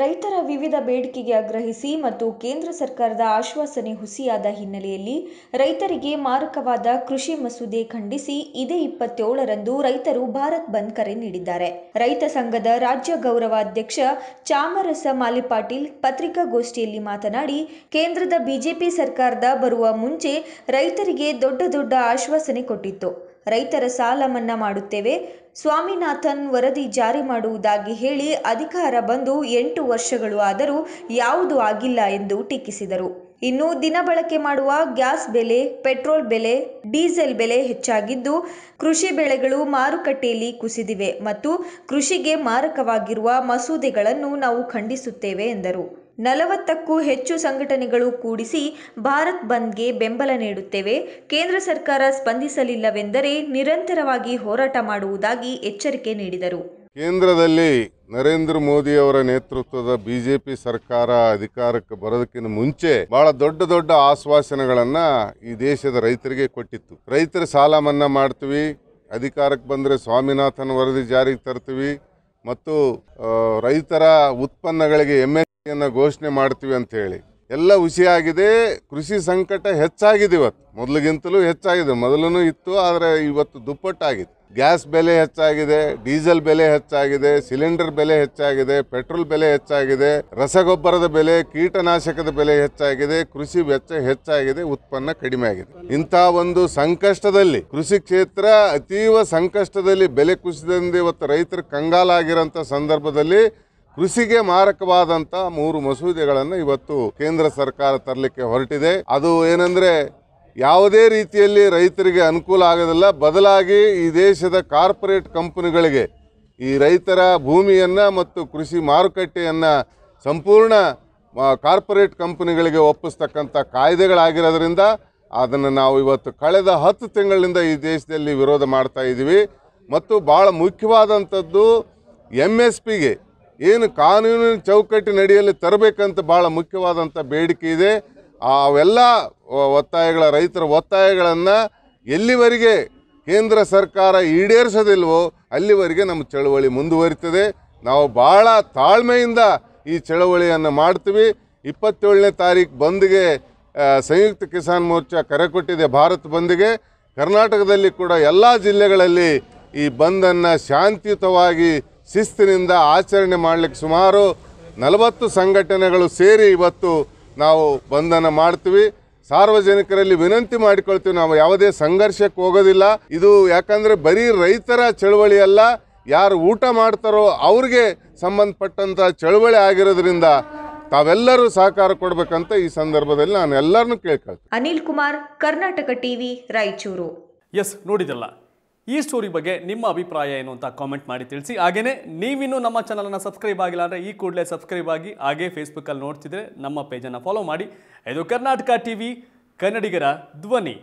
ರೈತರ ವಿವಿಧ ಬೇಡಿಕೆಗೆ ಆಗ್ರಹಿಸಿ ಮತ್ತು ಕೇಂದ್ರ ಸರ್ಕಾರದ ಆಶ್ವಾಸನೆ ಹುಸಿಯಾದ ಹಿನ್ನೆಲೆಯಲ್ಲಿ ರೈತರಿಗೆ ಮಾರಕವಾದ ಕೃಷಿ ಮಸೂದೆ ಖಂಡಿಸಿ ಇದೇ ಇಪ್ಪತ್ತೇಳರಂದು ರೈತರು ಭಾರತ್ ಬಂದ್ ಕರೆ ನೀಡಿದ್ದಾರೆ ರೈತ ಸಂಘದ ರಾಜ್ಯ ಗೌರವ ಅಧ್ಯಕ್ಷ ಚಾಮರಸ ಮಾಲಿಪಾಟೀಲ್ ಪತ್ರಿಕಾಗೋಷ್ಠಿಯಲ್ಲಿ ಮಾತನಾಡಿ ಕೇಂದ್ರದ ಬಿಜೆಪಿ ಸರ್ಕಾರದ ಬರುವ ಮುಂಚೆ ರೈತರಿಗೆ ದೊಡ್ಡ ದೊಡ್ಡ ಆಶ್ವಾಸನೆ ಕೊಟ್ಟಿತ್ತು ರೈತರ ಸಾಲ ಮನ್ನಾ ಮಾಡುತ್ತೇವೆ ಸ್ವಾಮಿನಾಥನ್ ವರದಿ ಜಾರಿ ಮಾಡುವುದಾಗಿ ಹೇಳಿ ಅಧಿಕಾರ ಬಂದು ಎಂಟು ವರ್ಷಗಳು ಆದರೂ ಯಾವುದೂ ಆಗಿಲ್ಲ ಎಂದು ಟೀಕಿಸಿದರು ಇನ್ನು ದಿನ ಬಳಕೆ ಮಾಡುವ ಗ್ಯಾಸ್ ಬೆಲೆ ಪೆಟ್ರೋಲ್ ಬೆಲೆ ಡೀಸೆಲ್ ಬೆಲೆ ಹೆಚ್ಚಾಗಿದ್ದು ಕೃಷಿ ಬೆಳೆಗಳು ಮಾರುಕಟ್ಟೆಯಲ್ಲಿ ಕುಸಿದಿವೆ ಮತ್ತು ಕೃಷಿಗೆ ಮಾರಕವಾಗಿರುವ ಮಸೂದೆಗಳನ್ನು ನಾವು ಖಂಡಿಸುತ್ತೇವೆ ಎಂದರು ನಲವತ್ತಕ್ಕೂ ಹೆಚ್ಚು ಸಂಘಟನೆಗಳು ಕೂಡಿಸಿ ಭಾರತ್ ಬಂದ್ಗೆ ಬೆಂಬಲ ನೀಡುತ್ತೇವೆ ಕೇಂದ್ರ ಸರ್ಕಾರ ಸ್ಪಂದಿಸಲಿಲ್ಲವೆಂದರೆ ನಿರಂತರವಾಗಿ ಹೋರಾಟ ಮಾಡುವುದಾಗಿ ಎಚ್ಚರಿಕೆ ನೀಡಿದರು ಕೇಂದ್ರದಲ್ಲಿ ನರೇಂದ್ರ ಮೋದಿ ಅವರ ನೇತೃತ್ವದ ಬಿಜೆಪಿ ಸರ್ಕಾರ ಅಧಿಕಾರಕ್ಕೆ ಬರೋದಕ್ಕಿಂತ ಮುಂಚೆ ಬಹಳ ದೊಡ್ಡ ದೊಡ್ಡ ಆಶ್ವಾಸನೆಗಳನ್ನ ಈ ದೇಶದ ರೈತರಿಗೆ ಕೊಟ್ಟಿತ್ತು ರೈತರ ಸಾಲ ಮನ್ನಾ ಮಾಡ್ತೀವಿ ಅಧಿಕಾರಕ್ಕೆ ಬಂದರೆ ಸ್ವಾಮಿನಾಥನ್ ವರದಿ ಜಾರಿಗೆ ತರ್ತೀವಿ ಮತ್ತು ರೈತರ ಉತ್ಪನ್ನಗಳಿಗೆ ಎಮ್ಮೆ ಘೋಷಣೆ ಮಾಡ್ತೀವಿ ಅಂತ ಹೇಳಿ ಎಲ್ಲ ಹುಸಿಯಾಗಿದೆ ಕೃಷಿ ಸಂಕಟ ಹೆಚ್ಚಾಗಿದೆ ಇವತ್ತು ಮೊದಲಿಗಿಂತಲೂ ಹೆಚ್ಚಾಗಿದೆ ಮೊದಲೂ ಇತ್ತು ಆದರೆ ಇವತ್ತು ದುಪ್ಪಟ್ಟಾಗಿದೆ ಗ್ಯಾಸ್ ಬೆಲೆ ಹೆಚ್ಚಾಗಿದೆ ಡೀಸೆಲ್ ಬೆಲೆ ಹೆಚ್ಚಾಗಿದೆ ಸಿಲಿಂಡರ್ ಬೆಲೆ ಹೆಚ್ಚಾಗಿದೆ ಪೆಟ್ರೋಲ್ ಬೆಲೆ ಹೆಚ್ಚಾಗಿದೆ ರಸಗೊಬ್ಬರದ ಬೆಲೆ ಕೀಟನಾಶಕದ ಬೆಲೆ ಹೆಚ್ಚಾಗಿದೆ ಕೃಷಿ ವೆಚ್ಚ ಹೆಚ್ಚಾಗಿದೆ ಉತ್ಪನ್ನ ಕಡಿಮೆ ಆಗಿದೆ ಇಂತಹ ಒಂದು ಸಂಕಷ್ಟದಲ್ಲಿ ಕೃಷಿ ಕ್ಷೇತ್ರ ಅತೀವ ಸಂಕಷ್ಟದಲ್ಲಿ ಬೆಲೆ ಕುಸಿದಿಂದ ಇವತ್ತು ರೈತರು ಕಂಗಾಲಾಗಿರೋಂಥ ಸಂದರ್ಭದಲ್ಲಿ ಕೃಷಿಗೆ ಮಾರಕವಾದಂತ ಮೂರು ಮಸೂದೆಗಳನ್ನು ಇವತ್ತು ಕೇಂದ್ರ ಸರ್ಕಾರ ತರಲಿಕ್ಕೆ ಹೊರಟಿದೆ ಅದು ಏನಂದ್ರೆ ಯಾವುದೇ ರೀತಿಯಲ್ಲಿ ರೈತರಿಗೆ ಅನುಕೂಲ ಆಗೋದಿಲ್ಲ ಬದಲಾಗಿ ಈ ದೇಶದ ಕಾರ್ಪೊರೇಟ್ ಕಂಪನಿಗಳಿಗೆ ಈ ರೈತರ ಭೂಮಿಯನ್ನು ಮತ್ತು ಕೃಷಿ ಮಾರುಕಟ್ಟೆಯನ್ನು ಸಂಪೂರ್ಣ ಕಾರ್ಪೊರೇಟ್ ಕಂಪನಿಗಳಿಗೆ ಒಪ್ಪಿಸ್ತಕ್ಕಂಥ ಕಾಯ್ದೆಗಳಾಗಿರೋದ್ರಿಂದ ಅದನ್ನು ನಾವು ಇವತ್ತು ಕಳೆದ ಹತ್ತು ತಿಂಗಳಿಂದ ಈ ದೇಶದಲ್ಲಿ ವಿರೋಧ ಮಾಡ್ತಾ ಇದ್ದೀವಿ ಮತ್ತು ಭಾಳ ಮುಖ್ಯವಾದಂಥದ್ದು ಎಮ್ ಎಸ್ ಪಿಗೆ ಏನು ಕಾನೂನಿನ ಚೌಕಟ್ಟಿನ ಅಡಿಯಲ್ಲಿ ತರಬೇಕಂತ ಭಾಳ ಮುಖ್ಯವಾದಂಥ ಬೇಡಿಕೆ ಇದೆ ಅವೆಲ್ಲ ಒತ್ತಾಯಗಳ ರೈತರ ಒತ್ತಾಯಗಳನ್ನು ಎಲ್ಲಿವರೆಗೆ ಕೇಂದ್ರ ಸರ್ಕಾರ ಈಡೇರಿಸೋದಿಲ್ವೋ ಅಲ್ಲಿವರೆಗೆ ನಮ್ಮ ಚಳುವಳಿ ಮುಂದುವರಿತದೆ ನಾವು ಭಾಳ ತಾಳ್ಮೆಯಿಂದ ಈ ಚಳವಳಿಯನ್ನು ಮಾಡ್ತೀವಿ ಇಪ್ಪತ್ತೇಳನೇ ತಾರೀಕು ಬಂದ್ಗೆ ಸಂಯುಕ್ತ ಕಿಸಾನ್ ಮೋರ್ಚಾ ಕರೆ ಕೊಟ್ಟಿದೆ ಭಾರತ್ ಬಂದ್ಗೆ ಕರ್ನಾಟಕದಲ್ಲಿ ಕೂಡ ಎಲ್ಲ ಜಿಲ್ಲೆಗಳಲ್ಲಿ ಈ ಬಂದನ್ನು ಶಾಂತಿಯುತವಾಗಿ ಶಿಸ್ತಿನಿಂದ ಆಚರಣೆ ಮಾಡಲಿಕ್ಕೆ ಸುಮಾರು ನಲವತ್ತು ಸಂಘಟನೆಗಳು ಸೇರಿ ಇವತ್ತು ನಾವು ಬಂಧನ ಮಾಡ್ತೀವಿ ಸಾರ್ವಜನಿಕರಲ್ಲಿ ವಿನಂತಿ ಮಾಡಿಕೊಳ್ತೀವಿ ನಾವು ಯಾವುದೇ ಸಂಘರ್ಷಕ್ಕೆ ಹೋಗೋದಿಲ್ಲ ಇದು ಯಾಕಂದರೆ ಬರೀ ರೈತರ ಚಳವಳಿ ಅಲ್ಲ ಯಾರು ಊಟ ಮಾಡ್ತಾರೋ ಅವ್ರಿಗೆ ಸಂಬಂಧಪಟ್ಟಂಥ ಚಳವಳಿ ಆಗಿರೋದ್ರಿಂದ ತಾವೆಲ್ಲರೂ ಸಹಕಾರ ಕೊಡಬೇಕಂತ ಈ ಸಂದರ್ಭದಲ್ಲಿ ನಾನು ಎಲ್ಲರನ್ನೂ ಕೇಳ್ಕೊಳ್ತೀನಿ ಅನಿಲ್ ಕುಮಾರ್ ಕರ್ನಾಟಕ ಟಿವಿ ರಾಯಚೂರು ಎಸ್ ನೋಡಿದಲ್ಲ ಈ ಸ್ಟೋರಿ ಬಗ್ಗೆ ನಿಮ್ಮ ಅಭಿಪ್ರಾಯ ಏನು ಅಂತ ಕಾಮೆಂಟ್ ಮಾಡಿ ತಿಳಿಸಿ ಹಾಗೆಯೇ ನೀವಿನ್ನು ನಮ್ಮ ಚಾನಲನ್ನು ಸಬ್ಸ್ಕ್ರೈಬ್ ಆಗಿಲ್ಲ ಅಂದರೆ ಈ ಕೂಡಲೇ ಸಬ್ಸ್ಕ್ರೈಬ್ ಆಗಿ ಹಾಗೇ ಫೇಸ್ಬುಕ್ಕಲ್ಲಿ ನೋಡ್ತಿದ್ರೆ ನಮ್ಮ ಪೇಜನ್ನು ಫಾಲೋ ಮಾಡಿ ಇದು ಕರ್ನಾಟಕ ಟಿ ಕನ್ನಡಿಗರ ಧ್ವನಿ